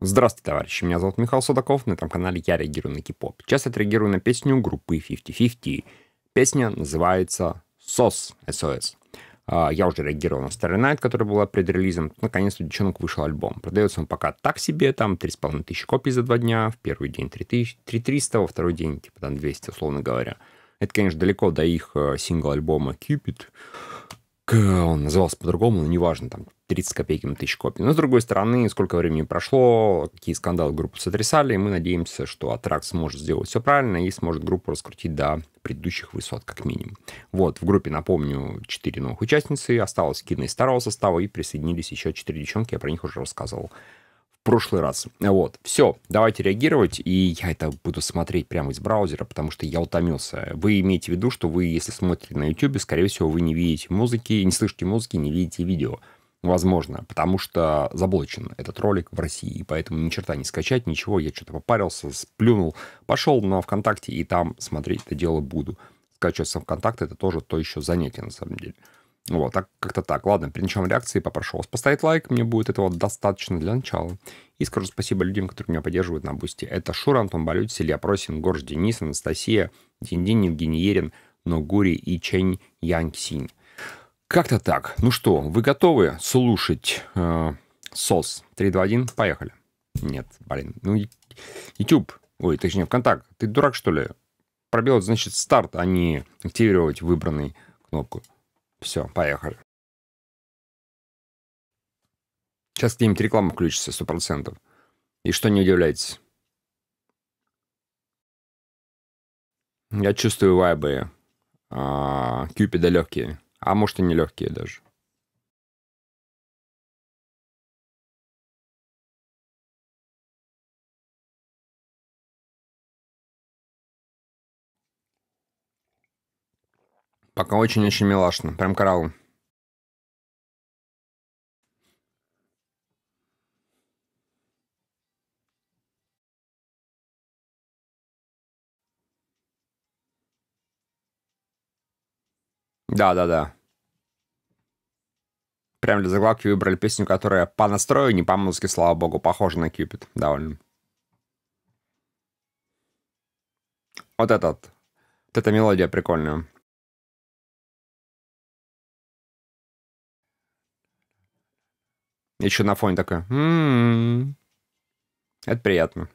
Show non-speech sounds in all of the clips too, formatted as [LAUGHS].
Здравствуйте, товарищи. Меня зовут Михаил Судаков. На этом канале я реагирую на кей-поп. Сейчас я отреагирую на песню группы 5050. Песня называется SOS. SOS. А, я уже реагировал на Starry Night, которая была предрелизом. Наконец-то девчонок вышел альбом. Продается он пока так себе, там 3,5 тысячи копий за два дня, в первый день 3300, во второй день типа там 200, условно говоря. Это, конечно, далеко до их э, сингл-альбома «Cupid», он назывался по-другому, но неважно, там 30 копеек на тысячу копий. Но, с другой стороны, сколько времени прошло, какие скандалы группу сотрясали, и мы надеемся, что Атракс сможет сделать все правильно и сможет группу раскрутить до предыдущих высот, как минимум. Вот, в группе, напомню, 4 новых участницы, осталось кино из старого состава, и присоединились еще 4 девчонки, я про них уже рассказывал прошлый раз. Вот. Все, давайте реагировать, и я это буду смотреть прямо из браузера, потому что я утомился. Вы имеете в виду, что вы, если смотрите на YouTube, скорее всего, вы не видите музыки, не слышите музыки, не видите видео. Возможно, потому что заблочен этот ролик в России, и поэтому ни черта не скачать, ничего, я что-то попарился, сплюнул, пошел на ВКонтакте и там смотреть это дело буду. Скачиваться ВКонтакте это тоже то еще занятие на самом деле. Вот, так, как-то так. Ладно, при начале реакции попрошу вас поставить лайк, мне будет этого достаточно для начала. И скажу спасибо людям, которые меня поддерживают на бусте. Это Шура, Антон Балют, Илья Просин, Горж Денис, Анастасия, Диндин, Евгений Ерин, Ногури и Чень Яньсинь. Как-то так. Ну что, вы готовы слушать э, СОС? 3, 2, поехали. Нет, блин. Ну, YouTube, ой, точнее, ВКонтакт. Ты дурак, что ли? Пробел, значит, старт, а не активировать выбранную кнопку. Все, поехали. Сейчас где-нибудь реклама включится, сто процентов. И что не удивляйтесь. Я чувствую вайбы. А, кьюпида легкие. А может и не легкие даже. Пока очень-очень милашно. Прям кораллом. Да-да-да. Прям для заглавки выбрали песню, которая по настрою, не по музыке, слава богу, похожа на Кьюпит довольно. Вот этот. Вот эта мелодия прикольная. Еще на фоне такое. «М-м-м». Это приятно.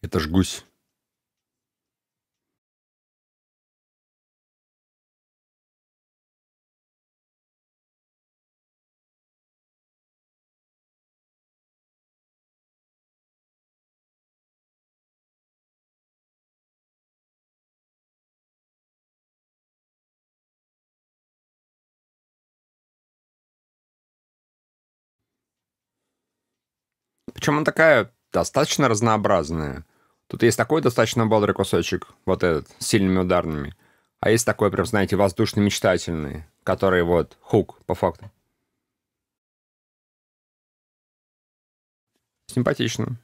Это ж гусь. Причем она такая достаточно разнообразная. Тут есть такой достаточно бодрый кусочек, вот этот, с сильными ударными. А есть такой, прям, знаете, воздушный мечтательный который вот хук, по факту. Симпатично.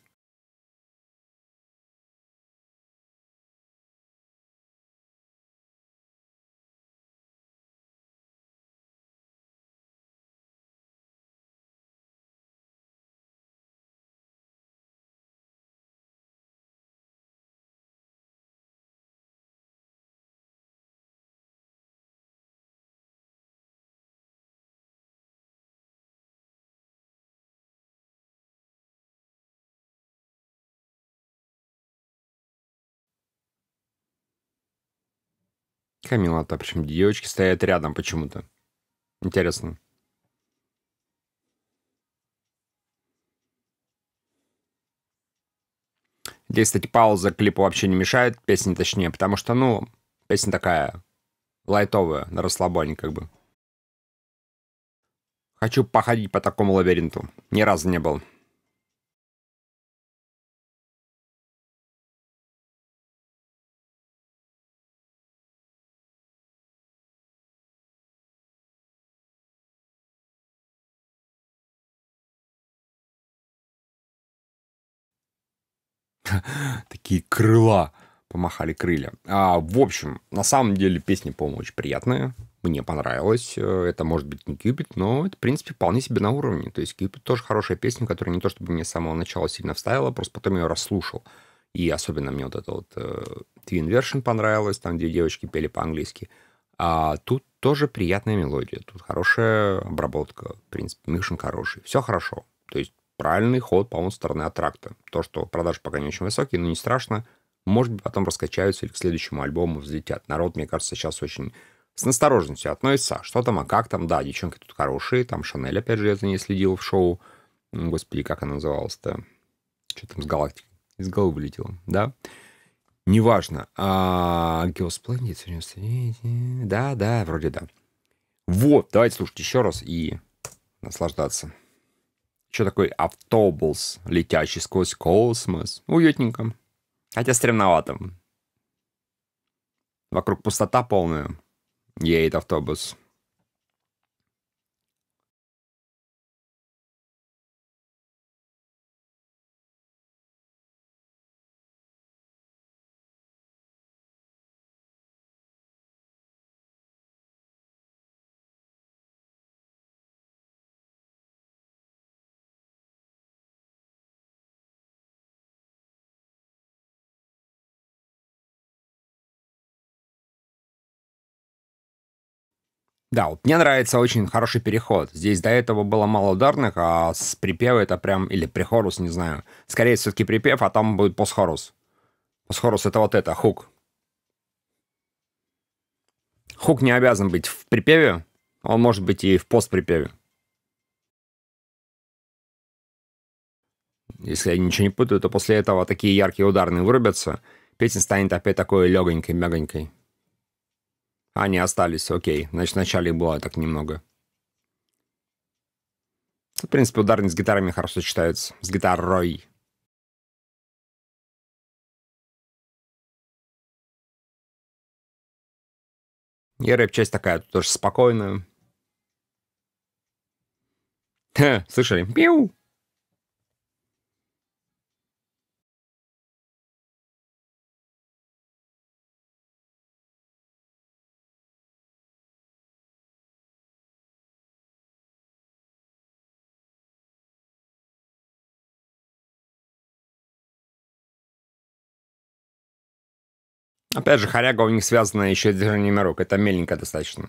Хамилата, причем девочки стоят рядом почему-то. Интересно. Здесь, кстати, пауза клипу вообще не мешает, песни точнее, потому что, ну, песня такая лайтовая, на расслабоне как бы. Хочу походить по такому лабиринту. Ни разу не был. [LAUGHS] такие крыла помахали крылья. А, в общем, на самом деле песня, по-моему, очень приятная. Мне понравилась. Э, это может быть не Кьюпит, но это, в принципе, вполне себе на уровне. То есть Кьюпит тоже хорошая песня, которая не то чтобы мне с самого начала сильно вставила, просто потом ее расслушал. И особенно мне вот эта вот э, Twin Version понравилось, там, где девочки пели по-английски. А тут тоже приятная мелодия, тут хорошая обработка, в принципе, микшен хороший, все хорошо. То есть правильный ход, по-моему, стороны аттракта. То, что продажи пока не очень высокие, но не страшно. Может быть, потом раскачаются или к следующему альбому взлетят. Народ, мне кажется, сейчас очень с настороженностью относится. Что там, а как там? Да, девчонки тут хорошие. Там Шанель, опять же, я за ней следил в шоу. Господи, как она называлась-то? Что там с галактикой? Из головы вылетело, да? Неважно. А, Geosplendid, да, да, вроде да. Вот, давайте слушать еще раз и наслаждаться. Что такой автобус, летящий сквозь космос? Уютненько. Хотя стремновато. Вокруг пустота полная. Едет автобус. Да, вот мне нравится очень хороший переход. Здесь до этого было мало ударных, а с припева это прям... Или прихорус, не знаю. Скорее, все-таки припев, а там будет постхорус. Постхорус — это вот это, хук. Хук не обязан быть в припеве, он может быть и в постприпеве. Если я ничего не путаю, то после этого такие яркие ударные вырубятся, песня станет опять такой легонькой-мягонькой. Они остались, окей. Значит, вначале было так немного. В принципе, ударник с гитарами хорошо сочетается. С гитарой. И рэп-часть такая тоже спокойная. Ха, слышали? Пиу! Опять же, харяга у них связана еще с движениями рук. Это меленько достаточно.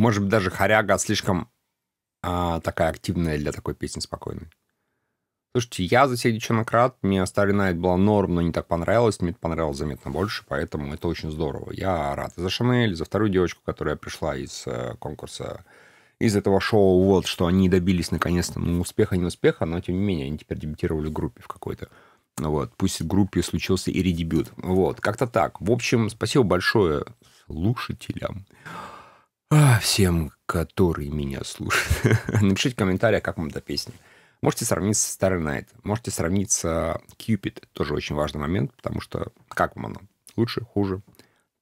Может быть, даже хоряга слишком а, такая активная для такой песни спокойной. Слушайте, я за всех девчонок рад. Мне Starry Night была норм, но не так понравилось, Мне это понравилось заметно больше, поэтому это очень здорово. Я рад и за Шанель, за вторую девочку, которая пришла из э, конкурса, из этого шоу. Вот, что они добились наконец-то, ну, успеха, не успеха, но тем не менее, они теперь дебютировали в группе в какой-то. Вот, пусть в группе случился и редебют. Вот, как-то так. В общем, спасибо большое слушателям а, всем, которые меня слушают. [LAUGHS] Напишите комментарии, как вам эта песня. Можете сравниться с Starry Night, можете сравниться Cupid, тоже очень важный момент, потому что как вам оно? Лучше, хуже?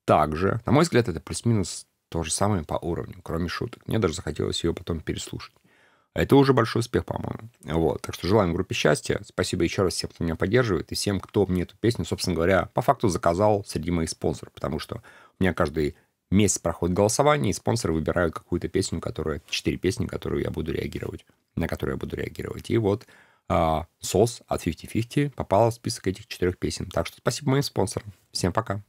Также, на мой взгляд, это плюс-минус то же самое по уровню, кроме шуток. Мне даже захотелось ее потом переслушать. А это уже большой успех, по-моему. Вот. Так что желаем группе счастья. Спасибо еще раз всем, кто меня поддерживает, и всем, кто мне эту песню, собственно говоря, по факту заказал среди моих спонсоров, потому что у меня каждый месяц проходит голосование, и спонсоры выбирают какую-то песню, которая... Четыре песни, которую я буду реагировать, на которые я буду реагировать. И вот Сос а, от 50-50 попала в список этих четырех песен. Так что спасибо моим спонсорам. Всем пока.